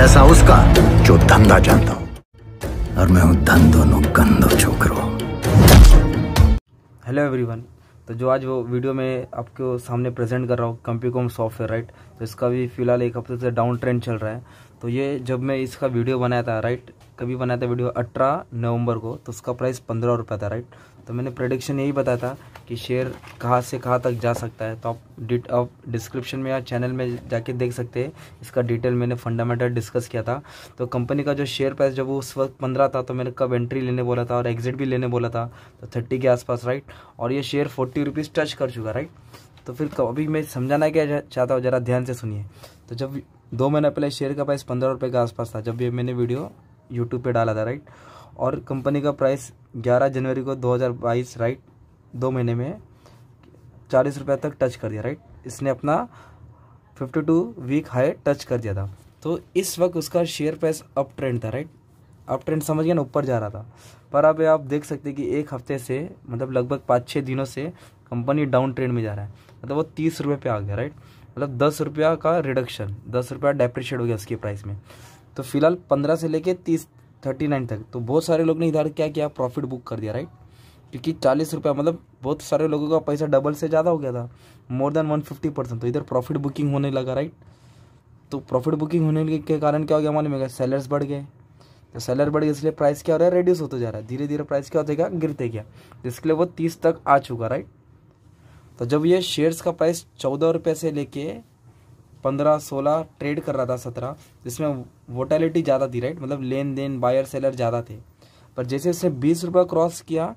पैसा उसका जो धंधा जानता हो और मैं हूँ धन दोनों गंदो छोकरो हेलो एवरीवन तो जो आज वो वीडियो में आपको सामने प्रेजेंट कर रहा हूँ कंप्यूकॉम सॉफ्टवेयर राइट तो इसका भी फिलहाल एक हफ्ते से डाउन ट्रेंड चल रहा है तो ये जब मैं इसका वीडियो बनाया था राइट कभी बनाया था वीडियो अठारह नवंबर को तो उसका प्राइस पंद्रह रुपये था राइट तो मैंने प्रडिक्शन यही बताया था कि शेयर कहाँ से कहाँ तक जा सकता है तो आप डिट आप डिस्क्रिप्शन में या चैनल में जाके देख सकते हैं इसका डिटेल मैंने फंडामेंटल डिस्कस किया था तो कंपनी का जो शेयर प्राइस जब वो उस वक्त पंद्रह था तो मैंने कब एंट्री लेने बोला था और एग्जिट भी लेने बोला था तो थर्टी के आसपास राइट और ये शेयर फोर्टी रुपीज़ टच कर चुका राइट तो फिर अभी मैं समझाना क्या चाहता हूँ ज़रा ध्यान से सुनिए तो जब दो महीना पहले शेयर का प्राइस पंद्रह रुपये के आसपास था जब ये मैंने वीडियो यूट्यूब पे डाला था राइट और कंपनी का प्राइस 11 जनवरी को 2022 राइट दो महीने में चालीस रुपये तक टच कर दिया राइट इसने अपना 52 वीक हाई टच कर दिया था तो इस वक्त उसका शेयर प्राइस अप ट्रेंड था राइट अप ट्रेंड समझ गया ना ऊपर जा रहा था पर अब आप देख सकते कि एक हफ्ते से मतलब लगभग पाँच छः दिनों से कंपनी डाउन ट्रेंड में जा रहा है मतलब वो तीस रुपये पे आ गया राइट मतलब दस रुपया का रिडक्शन दस रुपया डेप्रिशिएट हो गया उसकी प्राइस में तो फिलहाल पंद्रह से लेके तीस थर्टी नाइन तक तो बहुत सारे लोग ने इधर क्या किया प्रॉफिट बुक कर दिया राइट क्योंकि चालीस रुपया मतलब बहुत सारे लोगों का पैसा डबल से ज़्यादा हो गया था more than one fifty percent तो इधर प्रॉफिट बुकिंग होने लगा राइट तो प्रॉफिट बुकिंग होने के कारण क्या हो गया मालूम है सेलर्स बढ़ गए तो सेलर बढ़ गए इसलिए प्राइस क्या हो रहा है रेड्यूस होता जा रहा है धीरे धीरे प्राइस क्या होता गया गिरते गया इसके लिए वो तीस तक आ चुका राइट तो जब ये शेयर्स का प्राइस चौदह रुपये से लेके पंद्रह सोलह ट्रेड कर रहा था सत्रह जिसमें वोटेलिटी ज़्यादा थी राइट मतलब लेन देन बायर सेलर ज़्यादा थे पर जैसे उसने बीस रुपये क्रॉस किया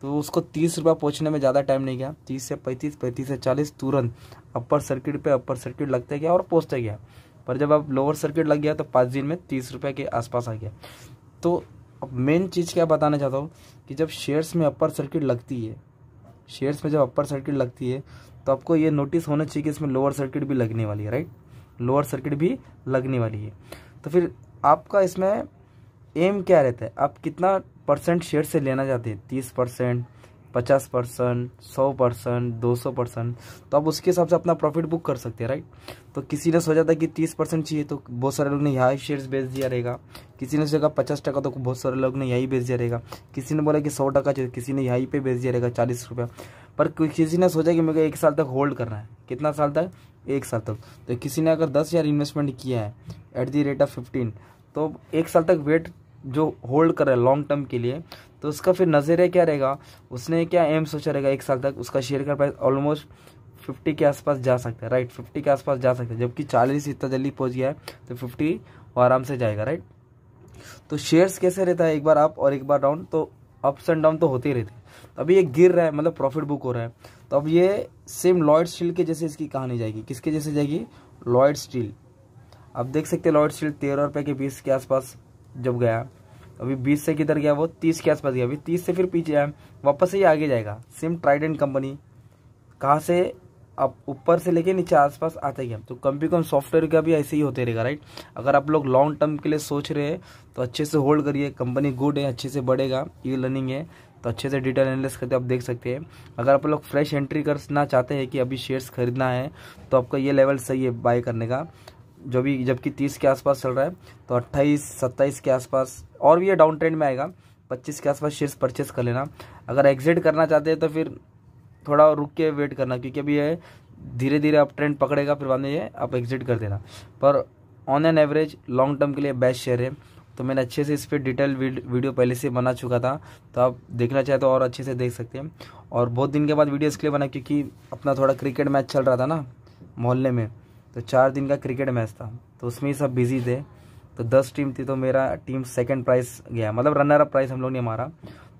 तो उसको तीस रुपये पहुँचने में ज़्यादा टाइम नहीं गया तीस से पैंतीस पैंतीस से चालीस तुरंत अपर सर्किट पर अपर सर्किट लगते गया और पहुँचते गया पर जब अब लोअर सर्किट लग गया तो पाँच दिन में तीस रुपये के आसपास आ गया तो अब मेन चीज़ क्या बताना चाहता हूँ कि जब शेयर्स में अपर सर्किट लगती है शेयर्स में जब अपर सर्किट लगती है तो आपको ये नोटिस होना चाहिए कि इसमें लोअर सर्किट भी लगने वाली है राइट लोअर सर्किट भी लगने वाली है तो फिर आपका इसमें एम क्या रहता है आप कितना परसेंट शेयर से लेना चाहते हैं तीस परसेंट पचास परसेंट सौ परसेंट दो सौ परसेंट तो आप उसके हिसाब से अपना प्रॉफिट बुक कर सकते हैं राइट तो किसी ने सोचा था कि तीस परसेंट चाहिए तो बहुत सारे लोग ने यहाँ शेयर्स बेच दिया रहेगा किसी ने सोचा पचास टका तो बहुत सारे लोग ने यही बेच दिया रहेगा किसी ने बोला कि सौ टका चाहिए तो किसी ने यहीं पे बेच दिया रहेगा चालीस रुपया पर किसी ने सोचा कि मेरे को एक साल तक होल्ड करना है कितना साल तक एक साल तक तो किसी ने अगर दस हज़ार इन्वेस्टमेंट किया है at the rate of fifteen तो एक साल तक वेट जो होल्ड कर रहा है लॉन्ग टर्म के लिए तो उसका फिर नज़रिया क्या रहेगा उसने क्या एम सोचा रहेगा एक साल तक उसका शेयर का प्राइस ऑलमोस्ट फिफ्टी के आसपास जा सकता है राइट फिफ्टी के आसपास जा सकता है जबकि चालीस इतना जल्दी पहुँच गया है तो फिफ्टी आराम से जाएगा राइट तो शेयर्स कैसे रहता है एक बार अप और एक बार डाउन तो अप्स एंड डाउन तो होते ही रहते हैं तो अभी ये गिर रहा है मतलब प्रॉफिट बुक हो रहा है तो अब ये सेम लॉयड स्टील के जैसे इसकी कहानी जाएगी किसके जैसे जाएगी लॉयड स्टील आप देख सकते हैं लॉयड स्टील तेरह रुपये के बीस के आसपास जब गया अभी बीस से किधर गया वो तीस के आसपास गया अभी तीस से फिर पीछे आया वापस से ही आगे जाएगा सेम ट्राइडेंट कंपनी कहाँ से आप ऊपर से लेके नीचे आसपास आते गया तो कम से कम सॉफ्टवेयर का भी ऐसे ही होते रहेगा राइट अगर आप लोग लॉन्ग टर्म के लिए सोच रहे हैं तो अच्छे से होल्ड करिए कंपनी गुड है अच्छे से बढ़ेगा ये लर्निंग है तो अच्छे से डिटेल एनालिस करके आप देख सकते हैं अगर आप लोग फ्रेश एंट्री करना चाहते हैं कि अभी शेयर्स खरीदना है तो आपका ये लेवल सही है बाय करने का जो भी जबकि तीस के आसपास चल रहा है तो अट्ठाईस सत्ताईस के आसपास और भी ये डाउन ट्रेंड में आएगा पच्चीस के आसपास शेयर्स परचेस कर लेना अगर एग्जिट करना चाहते हैं तो फिर थोड़ा रुक के वेट करना क्योंकि अभी ये धीरे धीरे अब ट्रेंड पकड़ेगा फिर बाद में ये आप एग्जिट कर देना पर on an average long term के लिए बेस्ट शेयर है तो मैंने अच्छे से इस पर डिटेल वीडियो पहले से बना चुका था तो आप देखना चाहें तो और अच्छे से देख सकते हैं और बहुत दिन के बाद वीडियो इसके लिए बना क्योंकि अपना थोड़ा क्रिकेट मैच चल रहा था ना मोहल्ले में तो चार दिन का क्रिकेट मैच था तो उसमें ही सब बिजी थे तो दस टीम थी तो मेरा टीम सेकंड प्राइस गया मतलब रनर अप प्राइज हम लोग ने मारा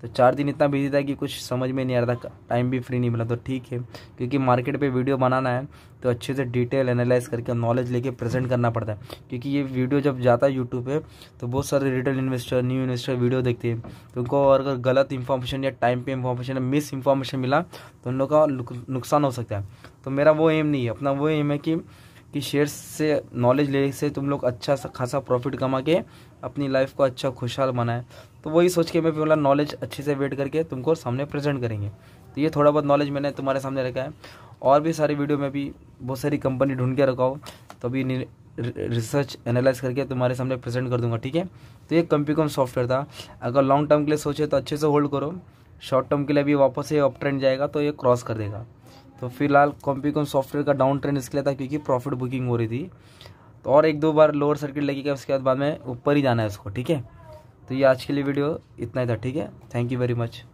तो चार दिन इतना बिजी था कि कुछ समझ में नहीं आ रहा था टाइम भी फ्री नहीं मिला तो ठीक है क्योंकि मार्केट पे वीडियो बनाना है तो अच्छे से डिटेल एनालाइज करके नॉलेज लेके प्रेजेंट करना पड़ता है क्योंकि ये वीडियो जब जाता है यूट्यूब पर तो बहुत सारे retail investor new investor video देखते हैं तो उनको अगर गलत इन्फॉर्मेशन या टाइम पे इन्फॉर्मेशन मिस इन्फॉर्मेशन मिला तो उन लोग का नुकसान हो सकता है तो मेरा वो एम नहीं है अपना वो एम है कि कि शेयर्स से नॉलेज लेने से तुम लोग अच्छा सा खासा प्रॉफिट कमा के अपनी लाइफ को अच्छा खुशहाल बनाए तो वही सोच के मैं बोला नॉलेज अच्छे से वेट करके तुमको सामने प्रेजेंट करेंगे तो ये थोड़ा बहुत नॉलेज मैंने तुम्हारे सामने रखा है और भी सारी वीडियो में भी बहुत सारी कंपनी ढूंढ के रखा हो तो अभी रिसर्च एनालाइज करके तुम्हारे सामने प्रेजेंट कर दूंगा ठीक है तो ये कंपीकॉम सॉफ्टवेयर था अगर लॉन्ग टर्म के लिए सोचे तो अच्छे से होल्ड करो शॉर्ट टर्म के लिए भी वापस ये अप ट्रेंड जाएगा तो ये क्रॉस कर देगा तो फिलहाल कॉम्पिकॉन सॉफ्टवेयर का डाउन ट्रेंड इसके लिए था क्योंकि प्रॉफिट बुकिंग हो रही थी तो और एक दो बार लोअर सर्किट लगेगा उसके बाद बाद में ऊपर ही जाना है उसको ठीक है तो ये आज के लिए वीडियो इतना ही था ठीक है थैंक यू वेरी मच